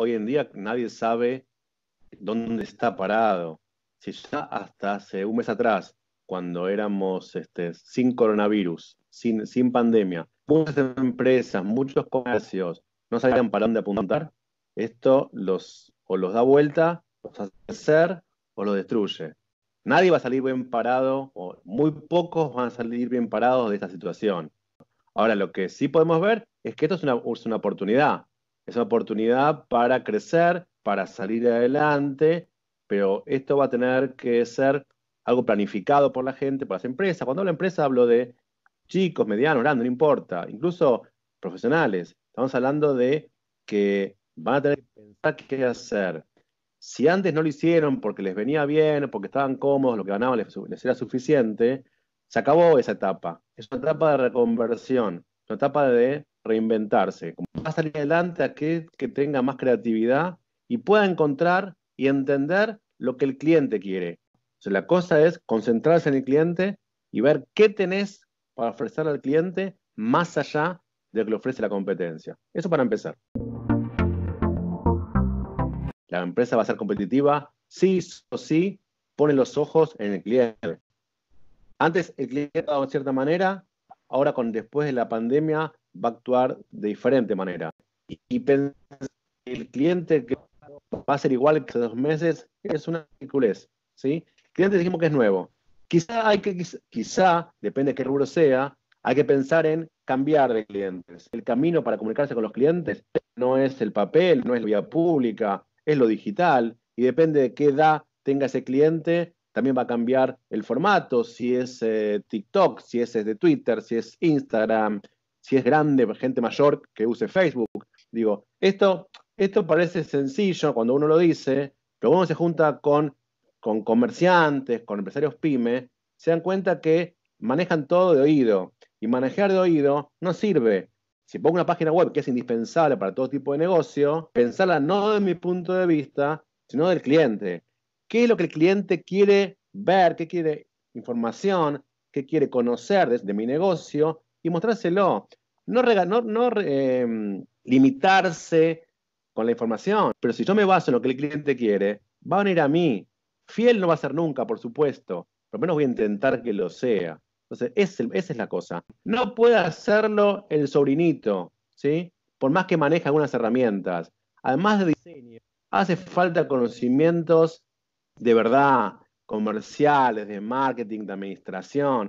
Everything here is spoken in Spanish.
hoy en día nadie sabe dónde está parado. Si ya hasta hace un mes atrás, cuando éramos este, sin coronavirus, sin, pandemia, muchas empresas, muchos comercios no sabían para dónde apuntar, esto los, o los da vuelta, los hace ser o los destruye. Nadie va a salir bien parado, o muy pocos van a salir bien parados de esta situación. Ahora, lo que sí podemos ver es que esto es una oportunidad esa oportunidad para crecer, para salir adelante, pero esto va a tener que ser algo planificado por la gente, por las empresas. Cuando hablo de empresa hablo de chicos, medianos, grandes, no importa, incluso profesionales. Estamos hablando de que van a tener que pensar qué hacer. Si antes no lo hicieron porque les venía bien, porque estaban cómodos, lo que ganaban les, era suficiente, se acabó esa etapa. Es una etapa de reconversión, una etapa de reinventarse. Va a salir adelante aquel que tenga más creatividad y pueda encontrar y entender lo que el cliente quiere. O sea, la cosa es concentrarse en el cliente y ver qué tenés para ofrecer al cliente más allá de lo que le ofrece la competencia. Eso para empezar. La empresa va a ser competitiva, sí o si pone los ojos en el cliente. Antes el cliente estaba de cierta manera, ahora con después de la pandemia va a actuar de diferente manera. Y, el cliente que va a ser igual que hace dos meses es una ridiculez. ¿sí? El cliente dijimos que es nuevo. Quizá, hay que, quizá, depende de qué rubro sea, hay que pensar en cambiar de clientes. El camino para comunicarse con los clientes no es el papel, no es la vía pública, es lo digital y depende de qué edad tenga ese cliente, también va a cambiar el formato, si es eh, TikTok, si es de Twitter, si es Instagram, si es grande, gente mayor que use Facebook. Digo, esto, esto parece sencillo cuando uno lo dice, pero uno se junta con, comerciantes, con empresarios pymes, se dan cuenta que manejan todo de oído. Y manejar de oído no sirve. Si pongo una página web que es indispensable para todo tipo de negocio, pensarla no desde mi punto de vista, sino del cliente. ¿Qué es lo que el cliente quiere ver? ¿Qué quiere información? ¿Qué quiere conocer desde de mi negocio? y mostrárselo. No, no, em, limitarse con la información, pero si yo me baso en lo que el cliente quiere, va a venir a mí. Fiel no va a ser nunca, por supuesto, por lo menos voy a intentar que lo sea. Entonces, esa es la cosa. No puede hacerlo el sobrinito, ¿sí? Por más que maneje algunas herramientas. Además de diseño, hace falta conocimientos de verdad, comerciales, de marketing, de administración.